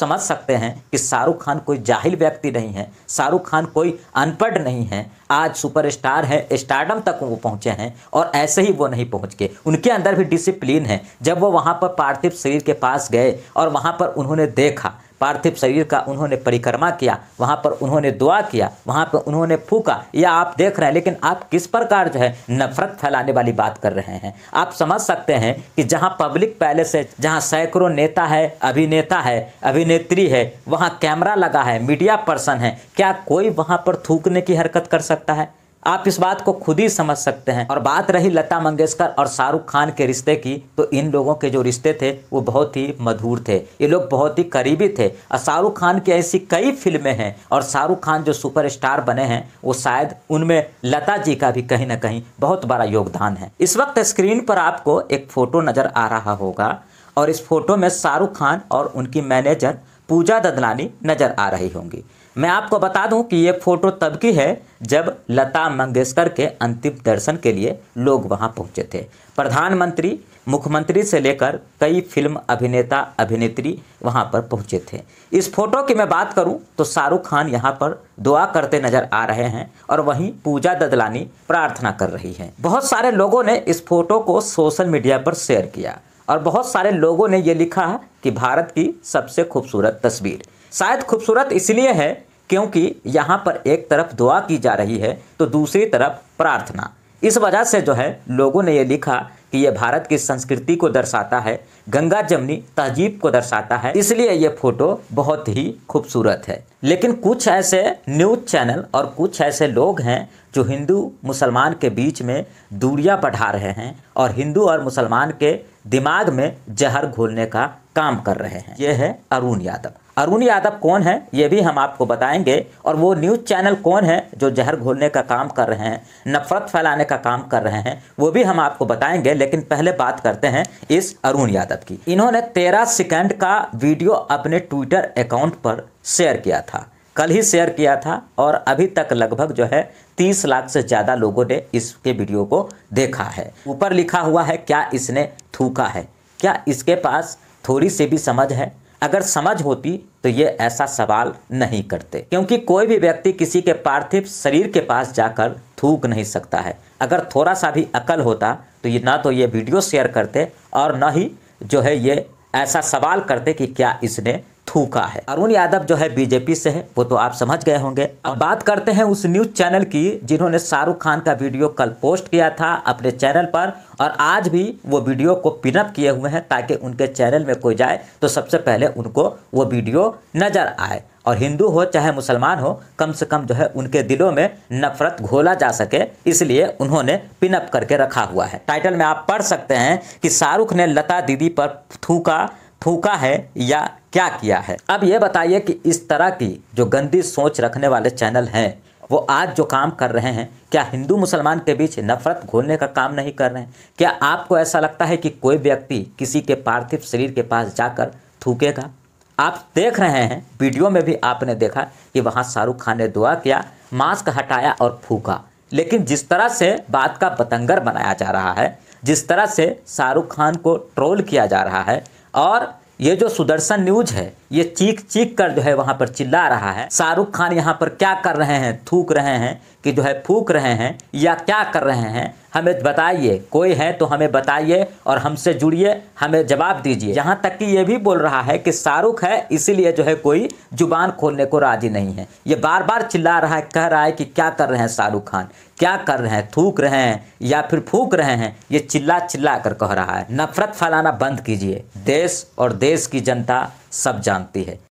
समझ सकते हैं कि शाहरुख खान कोई जाहिल व्यक्ति नहीं है शाहरुख खान कोई अनपढ़ नहीं है आज सुपरस्टार है स्टार्डम तक वो पहुंचे हैं और ऐसे ही वो नहीं पहुंच के उनके अंदर भी डिसिप्लिन है जब वो वहाँ पर पार्थिव शरीर के पास गए और वहाँ पर उन्होंने देखा पार्थिव शरीर का उन्होंने परिक्रमा किया वहाँ पर उन्होंने दुआ किया वहाँ पर उन्होंने फूका या आप देख रहे हैं लेकिन आप किस प्रकार जो है नफरत फैलाने वाली बात कर रहे हैं आप समझ सकते हैं कि जहाँ पब्लिक पैलेस है जहाँ सैकड़ों नेता है अभिनेता है अभिनेत्री है वहाँ कैमरा लगा है मीडिया पर्सन है क्या कोई वहाँ पर थूकने की हरकत कर सकता है आप इस बात को खुद ही समझ सकते हैं और बात रही लता मंगेशकर और शाहरुख खान के रिश्ते की तो इन लोगों के जो रिश्ते थे वो बहुत ही मधुर थे ये लोग बहुत ही करीबी थे और शाहरुख खान की ऐसी कई फिल्में हैं और शाहरुख खान जो सुपरस्टार बने हैं वो शायद उनमें लता जी का भी कहीं ना कहीं बहुत बड़ा योगदान है इस वक्त स्क्रीन पर आपको एक फ़ोटो नज़र आ रहा होगा और इस फोटो में शाहरुख खान और उनकी मैनेजर पूजा ददलानी नज़र आ रही होंगी मैं आपको बता दूं कि ये फोटो तब की है जब लता मंगेशकर के अंतिम दर्शन के लिए लोग वहां पहुंचे थे प्रधानमंत्री मुख्यमंत्री से लेकर कई फिल्म अभिनेता अभिनेत्री वहां पर पहुंचे थे इस फोटो की मैं बात करूं तो शाहरुख खान यहां पर दुआ करते नजर आ रहे हैं और वहीं पूजा ददलानी प्रार्थना कर रही है बहुत सारे लोगों ने इस फोटो को सोशल मीडिया पर शेयर किया और बहुत सारे लोगों ने ये लिखा कि भारत की सबसे खूबसूरत तस्वीर शायद खूबसूरत इसलिए है क्योंकि यहाँ पर एक तरफ दुआ की जा रही है तो दूसरी तरफ प्रार्थना इस वजह से जो है लोगों ने यह लिखा कि यह भारत की संस्कृति को दर्शाता है गंगा जमनी तहजीब को दर्शाता है इसलिए ये फोटो बहुत ही खूबसूरत है लेकिन कुछ ऐसे न्यूज चैनल और कुछ ऐसे लोग हैं जो हिंदू मुसलमान के बीच में दूरियां बढ़ा रहे हैं और हिंदू और मुसलमान के दिमाग में जहर घोलने का काम कर रहे हैं यह है अरुण यादव अरुण यादव कौन है ये भी हम आपको बताएंगे और वो न्यूज़ चैनल कौन है जो जहर घोलने का काम कर रहे हैं नफरत फैलाने का काम कर रहे हैं वो भी हम आपको बताएंगे लेकिन पहले बात करते हैं इस अरुण यादव की इन्होंने तेरह सेकेंड का वीडियो अपने ट्विटर अकाउंट पर शेयर किया था कल ही शेयर किया था और अभी तक लगभग जो है तीस लाख से ज़्यादा लोगों ने इसके वीडियो को देखा है ऊपर लिखा हुआ है क्या इसने थूका है क्या इसके पास थोड़ी सी भी समझ है अगर समझ होती तो ये ऐसा सवाल नहीं करते क्योंकि कोई भी व्यक्ति किसी के पार्थिव शरीर के पास जाकर थूक नहीं सकता है अगर थोड़ा सा भी अकल होता तो ये ना तो ये वीडियो शेयर करते और ना ही जो है ये ऐसा सवाल करते कि क्या इसने थूका है अरुण यादव जो है बीजेपी से है वो तो आप समझ गए होंगे अब बात करते हैं उस न्यूज चैनल की जिन्होंने शाहरुख खान का वीडियो कल पोस्ट किया था अपने चैनल पर और आज भी वो वीडियो को पिनअप किए हुए हैं ताकि उनके चैनल में कोई जाए तो सबसे पहले उनको वो वीडियो नजर आए और हिंदू हो चाहे मुसलमान हो कम से कम जो है उनके दिलों में नफरत घोला जा सके इसलिए उन्होंने पिनअप करके रखा हुआ है टाइटल में आप पढ़ सकते हैं कि शाहरुख ने लता दीदी पर थूका फूका है या क्या किया है अब ये बताइए कि इस तरह की जो गंदी सोच रखने वाले चैनल हैं वो आज जो काम कर रहे हैं क्या हिंदू मुसलमान के बीच नफरत घोलने का काम नहीं कर रहे हैं क्या आपको ऐसा लगता है कि कोई व्यक्ति किसी के पार्थिव शरीर के पास जाकर थूकेगा आप देख रहे हैं वीडियो में भी आपने देखा कि वहाँ शाहरुख खान ने दुआ किया मास्क हटाया और फूका लेकिन जिस तरह से बात का बतंगर बनाया जा रहा है जिस तरह से शाहरुख खान को ट्रोल किया जा रहा है और ये जो सुदर्शन न्यूज है ये चीख चीख कर जो है वहां पर चिल्ला रहा है शाहरुख खान यहाँ पर क्या कर रहे हैं थूक रहे हैं कि जो है फूक रहे हैं या क्या कर रहे हैं हमें बताइए कोई है तो हमें बताइए और हमसे जुड़िए हमें जवाब दीजिए यहाँ तक कि ये भी बोल रहा है कि शाहरुख है इसीलिए जो है कोई जुबान खोलने को राजी नहीं है ये बार बार चिल्ला रहा है कह रहा है कि क्या कर रहे हैं शाहरुख खान क्या कर रहे हैं थूक रहे हैं या फिर फूक रहे हैं ये चिल्ला चिल्ला कर कह रहा है नफरत फैलाना बंद कीजिए देश और देश की जनता सब जानती है